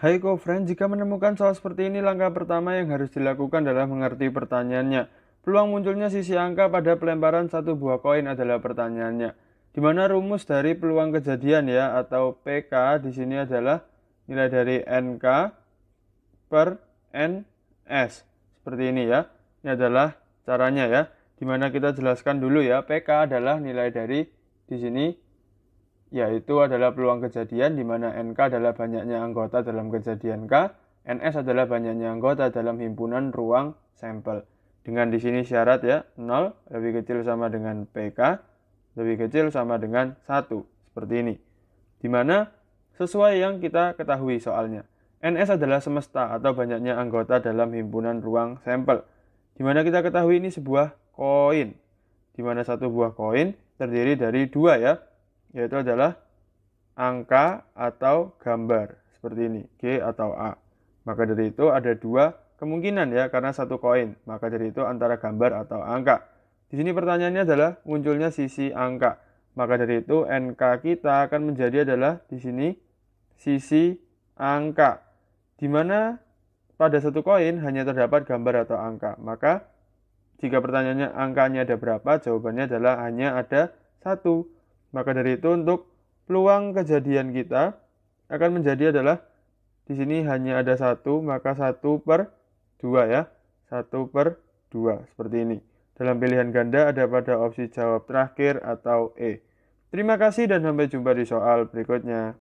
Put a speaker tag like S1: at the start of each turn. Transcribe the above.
S1: Hai co-friend, jika menemukan soal seperti ini langkah pertama yang harus dilakukan adalah mengerti pertanyaannya. Peluang munculnya sisi angka pada pelemparan satu buah koin adalah pertanyaannya. Di mana rumus dari peluang kejadian ya atau PK di sini adalah nilai dari NK per NS. Seperti ini ya. Ini adalah caranya ya. Di mana kita jelaskan dulu ya, PK adalah nilai dari di sini yaitu adalah peluang kejadian di mana NK adalah banyaknya anggota dalam kejadian K, NS adalah banyaknya anggota dalam himpunan ruang sampel. Dengan di sini syarat ya, 0 lebih kecil sama dengan PK, lebih kecil sama dengan 1, seperti ini. Di mana sesuai yang kita ketahui soalnya. NS adalah semesta atau banyaknya anggota dalam himpunan ruang sampel. Di mana kita ketahui ini sebuah koin. Di mana satu buah koin terdiri dari dua ya, yaitu adalah angka atau gambar seperti ini G atau A maka dari itu ada dua kemungkinan ya karena satu koin maka dari itu antara gambar atau angka di sini pertanyaannya adalah munculnya sisi angka maka dari itu NK kita akan menjadi adalah di sini sisi angka di mana pada satu koin hanya terdapat gambar atau angka maka jika pertanyaannya angkanya ada berapa jawabannya adalah hanya ada satu maka dari itu untuk peluang kejadian kita akan menjadi adalah di sini hanya ada satu maka satu per dua ya satu per dua seperti ini dalam pilihan ganda ada pada opsi jawab terakhir atau E terima kasih dan sampai jumpa di soal berikutnya